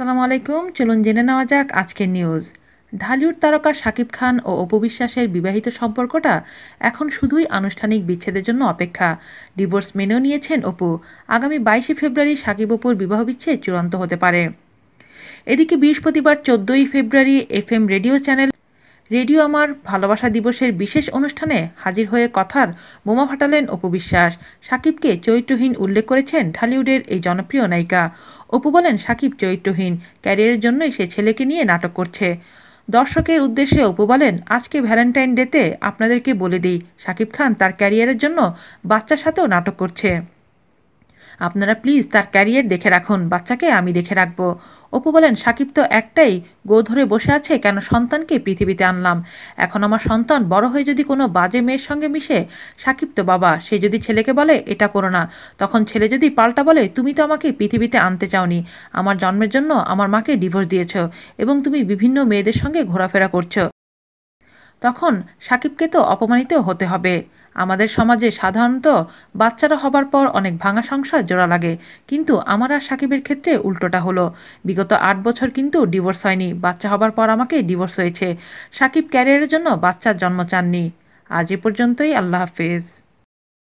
সালাম আলাইকুম চলুন জেনে নেওয়া যাক আজকের নিউজ ঢালিউড তারকা শাকিব খান ও অপবিশ্বাসের বিবাহিত সম্পর্কটা এখন শুধুই আনুষ্ঠানিক বিচ্ছেদের জন্য অপেক্ষা ডিভোর্স মেনেও নিয়েছেন অপু আগামী বাইশে ফেব্রুয়ারি শাকিব অপুর বিবাহ বিচ্ছেদ চূড়ান্ত হতে পারে এদিকে বৃহস্পতিবার চোদ্দই February F radio channel radio আমার ভালোবাসা দিবসের বিশেষ অনুষ্ঠানে হাজির হয়ে কথার বোমা ফাটালেন অপু বিশ্বাস সাকিবকে চরিত্রহীন উল্লেখ করেছেন ঢালিউডের এই জনপ্রিয় নায়িকা অপু বলেন সাকিব চরিত্রহীন ক্যারিয়ারের জন্যই সে ছেলেকে নিয়ে নাটক করছে দর্শকের উদ্দেশ্যে অপু বলেন আজকে ভ্যালেন্টাইন ডেতে আপনাদেরকে বলে দিই সাকিব খান তার ক্যারিয়ারের জন্য বাচ্চার সাথেও নাটক করছে আপনারা প্লিজ তার ক্যারিয়ার দেখে রাখুন বাচ্চাকে আমি দেখে রাখব অপু বলেন সাকিব তো একটাই গো ধরে বসে আছে কেন সন্তানকে পৃথিবীতে আনলাম এখন আমার সন্তান বড় হয়ে যদি কোনো বাজে মেয়ের সঙ্গে মিশে সাকিব তো বাবা সে যদি ছেলেকে বলে এটা করো না তখন ছেলে যদি পাল্টা বলে তুমি তো আমাকে পৃথিবীতে আনতে চাওনি আমার জন্মের জন্য আমার মাকে ডিভোর্স দিয়েছ এবং তুমি বিভিন্ন মেয়েদের সঙ্গে ঘোরাফেরা করছো তখন সাকিবকে তো অপমানিত হতে হবে আমাদের সমাজে সাধারণত বাচ্চারা হবার পর অনেক ভাঙা সংসার জোড়া লাগে কিন্তু আমার আর সাকিবের ক্ষেত্রে উল্টোটা হলো বিগত আট বছর কিন্তু ডিভোর্স হয়নি বাচ্চা হবার পর আমাকে ডিভোর্স হয়েছে সাকিব ক্যারিয়ারের জন্য বাচ্চার জন্ম চাননি আজ এ পর্যন্তই আল্লাহ হাফেজ